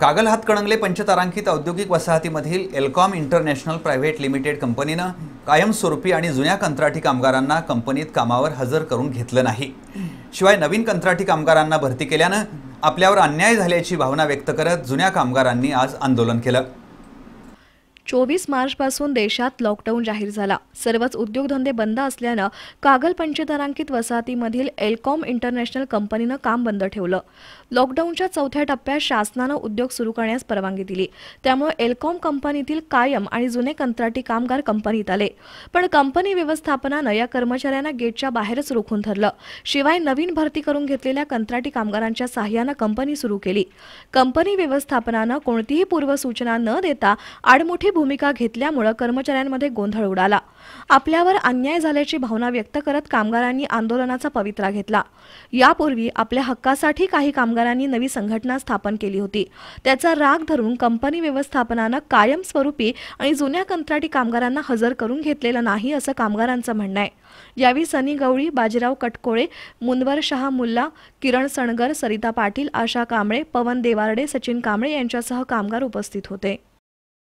कागल हातकणंगले पंचतारांकित औद्योगिक वसाहतीमधील एलकॉम इंटरनॅशनल प्रायव्हेट लिमिटेड कंपनीनं कायमस्वरूपी आणि जुन्या कंत्राटी कामगारांना कंपनीत कामावर हजर करून घेतलं नाही शिवाय नवीन कंत्राटी कामगारांना भरती केल्यानं आपल्यावर अन्याय झाल्याची भावना व्यक्त करत जुन्या कामगारांनी आज आंदोलन केलं चोवीस मार्चपासून देशात लॉकडाऊन जाहीर झाला सर्वच उद्योगधंदे बंद असल्यानं कागल पंचतारांकित वसाहतीमधील एलकॉम इंटरनॅशनल कंपनीनं काम बंद ठेवलं लॉकडाऊनच्या चौथ्या टप्प्यात शासनानं उद्योग सुरू करण्यास परवानगी दिली त्यामुळे एलकॉम कंपनीतील कायम आणि जुने कंत्राटी कामगार कंपनीत आले पण कंपनी व्यवस्थापनानं या कर्मचाऱ्यांना गेटच्या बाहेरच रोखून धरलं शिवाय नवीन भरती करून घेतलेल्या कंत्राटी कामगारांच्या सहाय्यानं कंपनी सुरू केली कंपनी व्यवस्थापनानं कोणतीही पूर्वसूचना न देता आडमुठी भूमिका घेतल्यामुळे कर्मचाऱ्यांमध्ये गोंधळ उडाला आपल्यावर अन्याय झाल्याची भावना व्यक्त करत कामगारांनी आंदोलनाचा पवित्रा घेतला यापूर्वी आपल्या हक्कासाठी काही कामगारांनी नवी संघटना स्थापन केली होती त्याचा राग धरून कंपनी व्यवस्थापनानं कायमस्वरूपी आणि जुन्या कंत्राटी कामगारांना हजर करून घेतलेलं नाही असं कामगारांचं म्हणणं आहे यावेळी सनी गवळी बाजीराव कटकोळे मुनवर शहा मुल्ला किरण सणगर सरिता पाटील आशा कांबळे पवन देवारडे सचिन कांबळे यांच्यासह कामगार उपस्थित होते